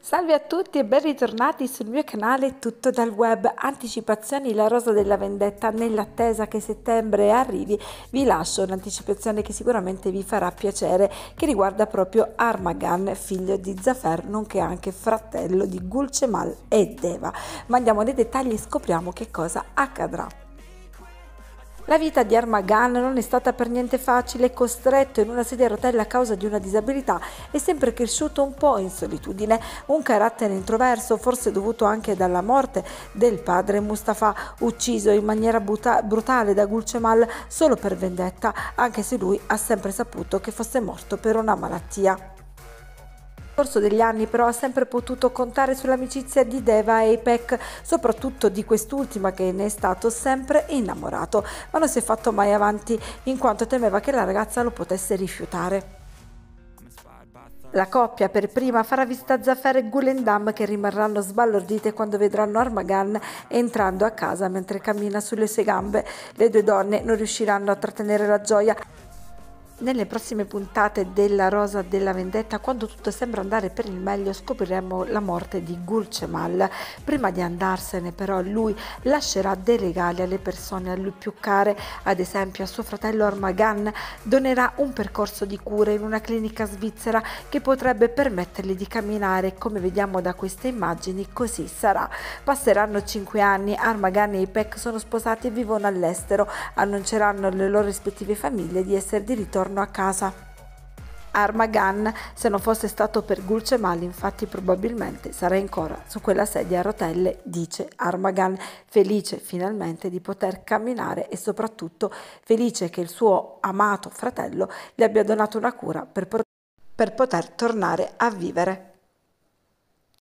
Salve a tutti e ben ritornati sul mio canale Tutto dal Web. Anticipazioni La Rosa della Vendetta. Nell'attesa che settembre arrivi, vi lascio un'anticipazione che sicuramente vi farà piacere, che riguarda proprio Armagan, figlio di Zafar, nonché anche fratello di Gulcemal e Deva. Ma andiamo nei dettagli e scopriamo che cosa accadrà. La vita di Armagan non è stata per niente facile, costretto in una sedia a rotelle a causa di una disabilità, è sempre cresciuto un po' in solitudine, un carattere introverso, forse dovuto anche dalla morte del padre Mustafa, ucciso in maniera buta- brutale da Gulcemal solo per vendetta, anche se lui ha sempre saputo che fosse morto per una malattia corso degli anni però ha sempre potuto contare sull'amicizia di Deva e Apec, soprattutto di quest'ultima che ne è stato sempre innamorato, ma non si è fatto mai avanti in quanto temeva che la ragazza lo potesse rifiutare. La coppia per prima farà vista a Zafar e Gulendam che rimarranno sbalordite quando vedranno Armagan entrando a casa mentre cammina sulle sue gambe. Le due donne non riusciranno a trattenere la gioia nelle prossime puntate della Rosa della Vendetta, quando tutto sembra andare per il meglio, scopriremo la morte di Gulcemal. Prima di andarsene però lui lascerà dei regali alle persone a lui più care, ad esempio a suo fratello Armagan donerà un percorso di cura in una clinica svizzera che potrebbe permettergli di camminare, come vediamo da queste immagini, così sarà. Passeranno 5 anni, Armagan e Ipek sono sposati e vivono all'estero, annunceranno alle loro rispettive famiglie di essere di ritorno torno a casa. Armagan, se non fosse stato per Gulcemal, infatti probabilmente sarei ancora su quella sedia a rotelle, dice Armagan, felice finalmente di poter camminare e soprattutto felice che il suo amato fratello gli abbia donato una cura per, pot- per poter tornare a vivere.